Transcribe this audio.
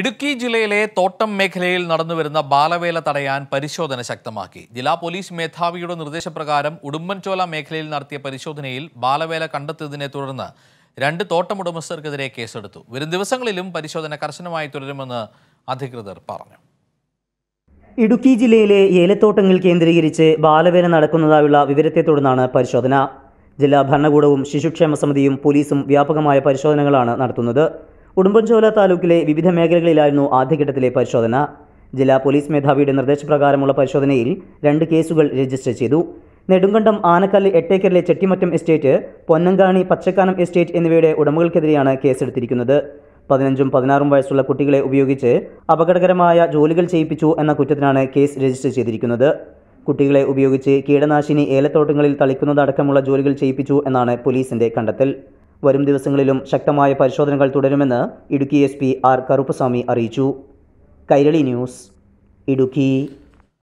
ഇടുക്കി ജില്ലയിലെ തോട്ടം മേഖലയിൽ നടന്നുവരുന്ന ബാലവേല തടയാൻ പരിശോധന ശക്തമാക്കി ജില്ലാ പോലീസ് മേധാവിയുടെ നിർദ്ദേശപ്രകാരം ഉടുമ്പൻചോല മേഖലയിൽ നടത്തിയ പരിശോധനയിൽ ബാലവേല കണ്ടെത്തിയതിനെ തുടർന്ന് രണ്ട് തോട്ടം ഉടമസ്ഥർക്കെതിരെ കേസെടുത്തു വരും ദിവസങ്ങളിലും പരിശോധന കർശനമായി തുടരുമെന്ന് അധികൃതർ പറഞ്ഞു ഇടുക്കി ജില്ലയിലെ ഏലത്തോട്ടങ്ങൾ കേന്ദ്രീകരിച്ച് ബാലവേല നടക്കുന്നതായുള്ള വിവരത്തെ തുടർന്നാണ് പരിശോധന ജില്ലാ ഭരണകൂടവും ശിശുക്ഷേമ സമിതിയും പോലീസും വ്യാപകമായ പരിശോധനകളാണ് നടത്തുന്നത് ഉടുമ്പൻചോല താലൂക്കിലെ വിവിധ മേഖലകളിലായിരുന്നു ആദ്യഘട്ടത്തിലെ പരിശോധന ജില്ലാ പോലീസ് മേധാവിയുടെ നിർദ്ദേശപ്രകാരമുള്ള പരിശോധനയിൽ രണ്ട് കേസുകൾ രജിസ്റ്റർ ചെയ്തു നെടുങ്കണ്ടം ആനക്കല്ല് എട്ടേക്കരിലെ ചെട്ടിമറ്റം എസ്റ്റേറ്റ് പൊന്നങ്കാണി പച്ചക്കാനം എസ്റ്റേറ്റ് എന്നിവയുടെ ഉടമകൾക്കെതിരെയാണ് കേസെടുത്തിരിക്കുന്നത് പതിനഞ്ചും പതിനാറും വയസ്സുള്ള കുട്ടികളെ ഉപയോഗിച്ച് അപകടകരമായ ജോലികൾ ചെയ്യിപ്പിച്ചു എന്ന കുറ്റത്തിനാണ് കേസ് രജിസ്റ്റർ ചെയ്തിരിക്കുന്നത് കുട്ടികളെ ഉപയോഗിച്ച് കീടനാശിനി ഏലത്തോട്ടങ്ങളിൽ തളിക്കുന്നതടക്കമുള്ള ജോലികൾ ചെയ്യിപ്പിച്ചു എന്നാണ് പോലീസിന്റെ കണ്ടെത്തൽ വരും ദിവസങ്ങളിലും ശക്തമായ പരിശോധനകൾ തുടരുമെന്ന് Idukki S P R Karuppaswamy അറിയിച്ചു കൈരളി ന്യൂസ് ഇടുക്കി